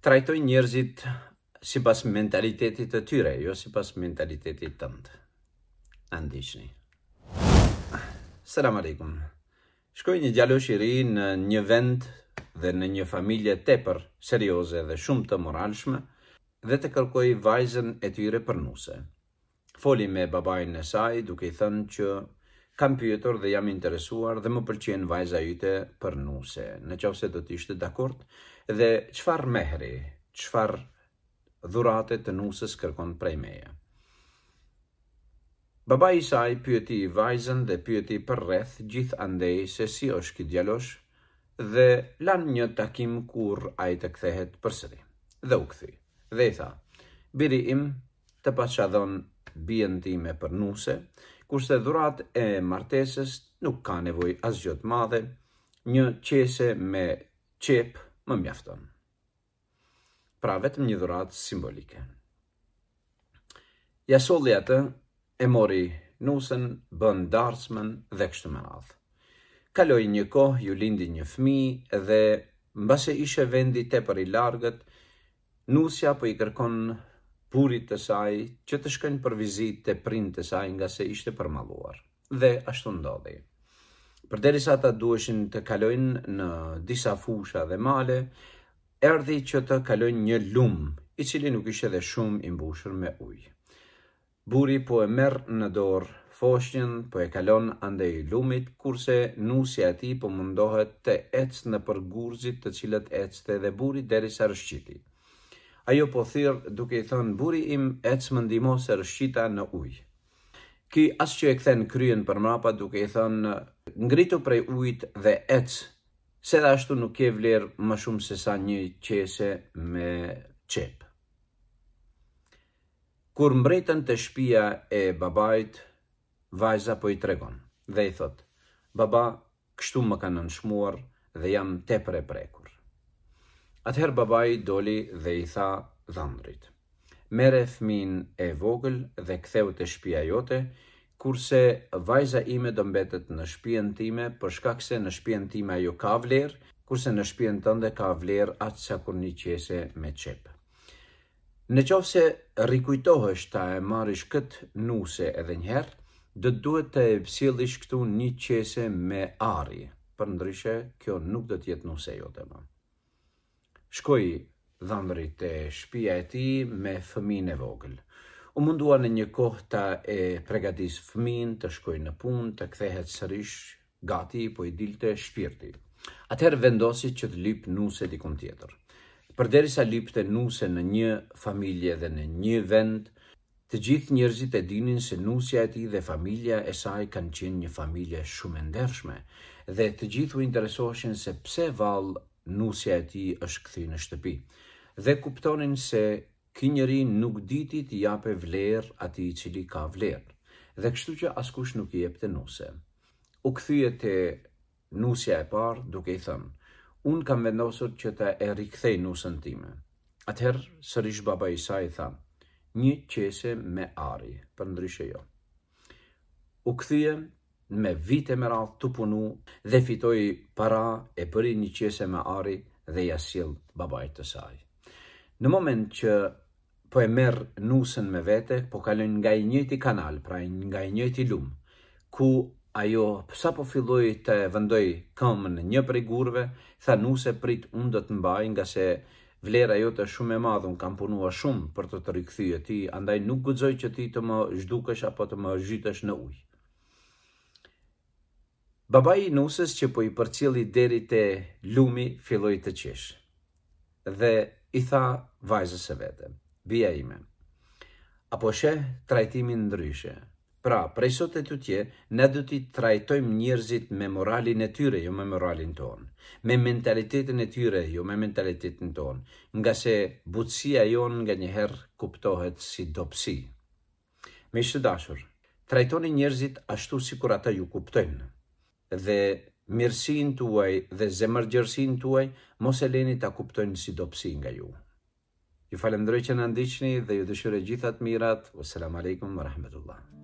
trajtoj njerëzit si pas mentalitetit të tyre, jo si pas mentalitetit tëndë. Andishni. Salam alaikum. Shkoj një djalosh i ri në një vend dhe në një familje tepër serioze dhe shumë të moralshme dhe të kërkoj vajzën e tyre për nuse. Foli me babajnë e saj duke i thënë që kam pyetur dhe jam interesuar dhe më pëlqen vajza jote për nuse. Në qofse do të ishte dakord dhe çfarë mehri, çfarë dhurate të nusës kërkon prej meje. Baba i saj pyeti vajzën dhe pyeti për rreth gjithë andej se si është ki djalosh dhe lan një takim kur a i të kthehet për sëri. Dhe u këthi. Dhe i tha, biri im të pashadhon bjën ti me për nuse, kurse dhurat e martesës nuk ka nevoj as gjotë madhe, një qese me qep më mjafton. Pra vetëm një dhurat simbolike. Jasolljetë e mori nusën, bën darsmen dhe kështu me radhë. Kaloj një kohë, ju lindi një fmi dhe mbase ishe vendi te për i largët, nusja po i kërkon burit të saj që të shkojnë për vizit të print të saj nga se ishte përmaluar. Dhe ashtu ndodhi. Për deri sa ta duheshin të kalojnë në disa fusha dhe male, erdi që të kalojnë një lumë, i cili nuk ishte dhe shumë imbushur me ujë. Buri po e merë në dorë foshnjën, po e kalon i lumit, kurse nusja ati po mundohet të ecë në përgurzit të cilët ecë dhe buri deri sa rëshqitit ajo po thirë duke i thënë buri im e cë më ndimo se rëshqita në ujë. Ki asë që e këthen kryen për mrapa duke i thënë ngritu prej ujtë dhe e cë, se dhe ashtu nuk e vlerë më shumë se sa një qese me qepë. Kur mbretën të shpia e babajt, vajza po i tregon dhe i thotë, baba, kështu më kanë nënshmuar dhe jam tepër e prekur. Atëherë babai doli dhe i tha dhëndrit. Mere fmin e vogël dhe ktheu të shpia jote, kurse vajza ime do mbetet në shpien time, për shkak se në shpien time ajo ka vlerë, kurse në shpien tënde ka vlerë atë sa kur një qese me qepë. Në qovë se rikujtohësh ta e marish këtë nuse edhe njëherë, dhe duhet të e psilish këtu një qese me arje, për ndryshe kjo nuk dhe tjetë nuse jote më shkoj dhëmëri të shpia e ti me fëmin e vogël. U mundua në një kohë të e pregatis fëmin, të shkoj në pun, të kthehet sërish gati, po i dilte shpirti. Atëherë vendosi që të lip nuse dikun tjetër. Përderisa lipte nuse në një familje dhe në një vend, të gjithë njerëzit e dinin se nusja e tij dhe familja e saj kanë qenë një familje shumë e ndershme dhe të gjithë u interesoheshin se pse vallë nusja e ti është këthi në shtëpi. Dhe kuptonin se ki nuk diti të jape vlerë ati i ka vlerë. Dhe kështu që askush nuk i epte nuse. U e të nusja e parë duke i thëmë, unë kam vendosur që të e rikthej nusën time. Atëherë sërish baba i sa i tha një qese me ari, për ndryshe jo. U këthyje me vite me radhë të punu dhe fitoj para e përri një qese me ari dhe jasil babaj të saj. Në moment që po e merë nusën me vete, po kalën nga i njëti kanal, pra nga i njëti lumë, ku ajo pësa po filloj të vëndoj këmë në një prej gurve, tha nuse prit unë do të mbaj nga se vlera jo të shumë e madhën, kam punua shumë për të të e ti, andaj nuk gudzoj që ti të më zhdukësh apo të më zhytësh në ujë. Baba i nusës që po i përcili deri të lumi filloj të qesh. Dhe i tha vajzës e vete, bia ime. Apo shë trajtimin ndryshe. Pra, prej sot e të tje, ne du t'i trajtojmë njërzit me moralin e tyre, jo me moralin tonë. Me mentalitetin e tyre, jo me mentalitetin tonë. Nga se butësia jonë nga njëherë kuptohet si dopsi. Me ishte dashur, trajtoni njërzit ashtu si kur ata ju kuptojnë dhe mirësin të uaj dhe zemërgjërsin të uaj, mos e leni të kuptojnë si dopsi nga ju. Ju falemdroj që në ndyqni dhe ju dëshyre gjithat mirat. Wassalamu alaikum wa rahmetullahi.